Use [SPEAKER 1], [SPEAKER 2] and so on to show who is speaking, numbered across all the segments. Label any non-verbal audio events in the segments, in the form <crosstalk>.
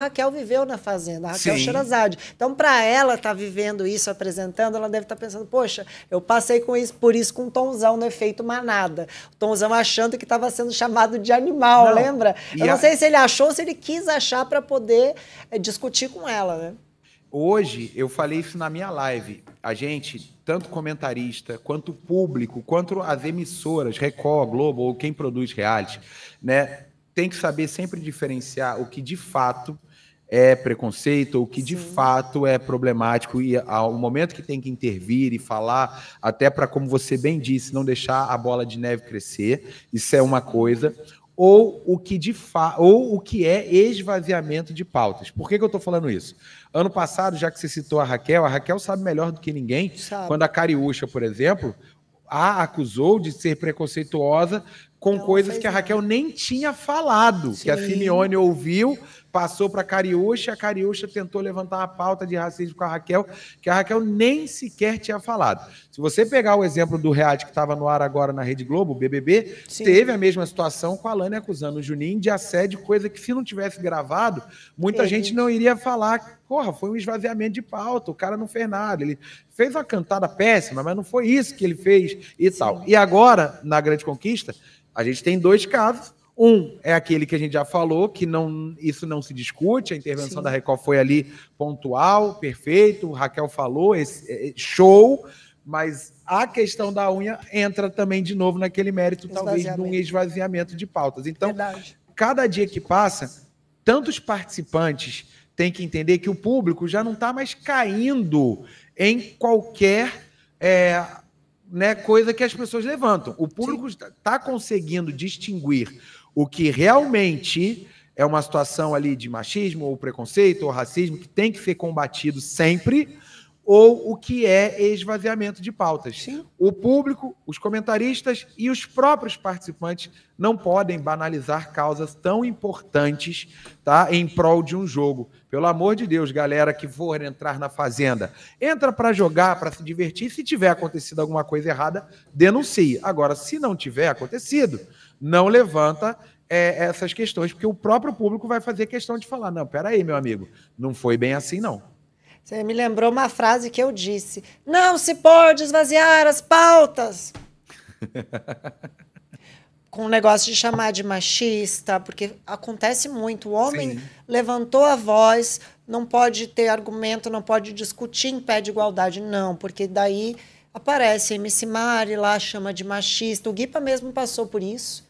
[SPEAKER 1] Raquel viveu na fazenda, a Raquel Sim. Sherazade. Então, para ela estar tá vivendo isso, apresentando, ela deve estar tá pensando: poxa, eu passei com isso, por isso com um Tomzão no efeito manada. O Tomzão achando que estava sendo chamado de animal, não. lembra? E eu a... não sei se ele achou, se ele quis achar para poder
[SPEAKER 2] é, discutir com ela, né? Hoje, eu falei isso na minha live. A gente, tanto comentarista, quanto público, quanto as emissoras, Record, Globo ou quem produz reality, né, tem que saber sempre diferenciar o que de fato é preconceito ou que de fato é problemático e ao momento que tem que intervir e falar, até para, como você bem disse, não deixar a bola de neve crescer, isso é uma coisa, ou o que de fa... ou o que é esvaziamento de pautas. Por que, que eu estou falando isso? Ano passado, já que você citou a Raquel, a Raquel sabe melhor do que ninguém, sabe. quando a Cariúcha, por exemplo, a acusou de ser preconceituosa com coisas que a Raquel nem tinha falado, Sim. que a Simeone ouviu, passou para a Cariúcha, a Cariúcha tentou levantar a pauta de racismo com a Raquel, que a Raquel nem sequer tinha falado. Se você pegar o exemplo do reality que estava no ar agora na Rede Globo, o BBB, Sim. teve a mesma situação com a Lani acusando o Juninho de assédio, coisa que se não tivesse gravado, muita Sim. gente não iria falar. Porra, foi um esvaziamento de pauta, o cara não fez nada, ele fez uma cantada péssima, mas não foi isso que ele fez e tal. E agora, na Grande Conquista, a gente tem dois casos. Um é aquele que a gente já falou, que não, isso não se discute, a intervenção Sim. da Record foi ali pontual, perfeito, o Raquel falou, esse, é, é, show, mas a questão da unha entra também de novo naquele mérito, talvez, de um esvaziamento de pautas. Então, Verdade. cada dia que passa, tantos participantes têm que entender que o público já não está mais caindo em qualquer é, né, coisa que as pessoas levantam. O público está tá conseguindo distinguir o que realmente é uma situação ali de machismo ou preconceito ou racismo que tem que ser combatido sempre ou o que é esvaziamento de pautas. Sim. O público, os comentaristas e os próprios participantes não podem banalizar causas tão importantes, tá, em prol de um jogo. Pelo amor de Deus, galera que for entrar na fazenda, entra para jogar, para se divertir. Se tiver acontecido alguma coisa errada, denuncie. Agora, se não tiver acontecido, não levanta é, essas questões, porque o próprio público vai fazer questão de falar: não, peraí, aí, meu amigo, não foi bem assim, não.
[SPEAKER 1] Você me lembrou uma frase que eu disse: não se pode esvaziar as pautas. <laughs> com o negócio de chamar de machista, porque acontece muito. O homem Sim. levantou a voz, não pode ter argumento, não pode discutir em pé de igualdade, não, porque daí aparece a MC Mari lá, chama de machista. O Guipa mesmo passou por isso.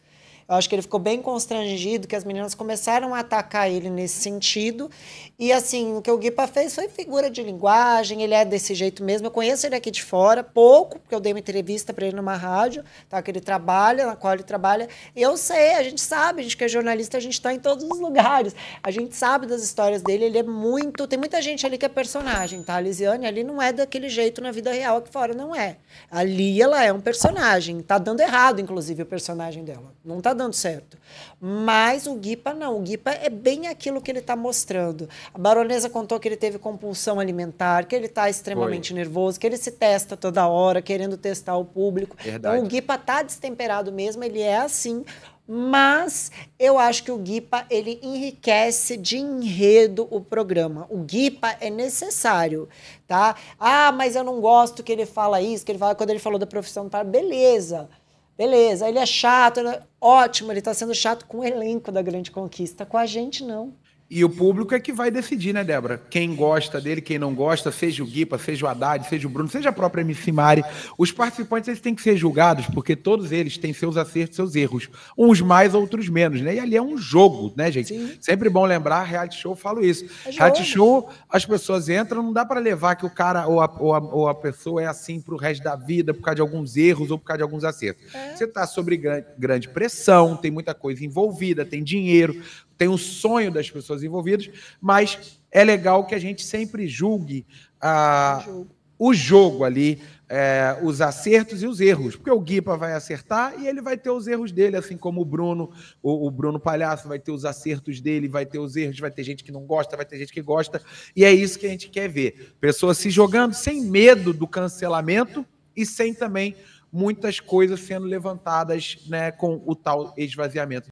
[SPEAKER 1] Eu acho que ele ficou bem constrangido, que as meninas começaram a atacar ele nesse sentido. E assim, o que o Guipa fez foi figura de linguagem, ele é desse jeito mesmo. Eu conheço ele aqui de fora, pouco, porque eu dei uma entrevista para ele numa rádio, tá? Que ele trabalha, na qual ele trabalha. E eu sei, a gente sabe, a gente que é jornalista, a gente está em todos os lugares. A gente sabe das histórias dele, ele é muito. Tem muita gente ali que é personagem, tá? A Lisiane ali não é daquele jeito na vida real aqui fora, não é. Ali ela é um personagem. Tá dando errado, inclusive, o personagem dela. Não tá dando certo. Mas o Guipa não. O Guipa é bem aquilo que ele está mostrando. A baronesa contou que ele teve compulsão alimentar, que ele está extremamente Foi. nervoso, que ele se testa toda hora, querendo testar o público. Verdade. Então o Guipa está destemperado mesmo, ele é assim. Mas eu acho que o Guipa ele enriquece de enredo o programa. O Guipa é necessário, tá? Ah, mas eu não gosto que ele fala isso, que ele fala quando ele falou da profissão, tá? Beleza. Beleza, ele é chato, é ótimo, ele está sendo chato com o elenco da Grande Conquista, com a gente não.
[SPEAKER 2] E o público é que vai decidir, né, Débora? Quem gosta dele, quem não gosta, seja o Guipa, seja o Haddad, seja o Bruno, seja a própria MC Mari. Os participantes eles têm que ser julgados, porque todos eles têm seus acertos, seus erros. Uns mais, outros menos, né? E ali é um jogo, né, gente? Sim. Sempre bom lembrar, reality show, falo isso. É reality show, as pessoas entram, não dá para levar que o cara ou a, ou a, ou, a, pessoa é assim pro resto da vida, por causa de alguns erros ou por causa de alguns acertos. É. Você tá sobre grande, grande pressão, tem muita coisa envolvida, tem dinheiro tem o sonho das pessoas envolvidas, mas é legal que a gente sempre julgue ah, o jogo ali, é, os acertos e os erros, porque o Guipa vai acertar e ele vai ter os erros dele, assim como o Bruno, o, o, Bruno Palhaço vai ter os acertos dele, vai ter os erros, vai ter gente que não gosta, vai ter gente que gosta, e é isso que a gente quer ver. Pessoas se jogando sem medo do cancelamento e sem também muitas coisas sendo levantadas né, com o tal esvaziamento.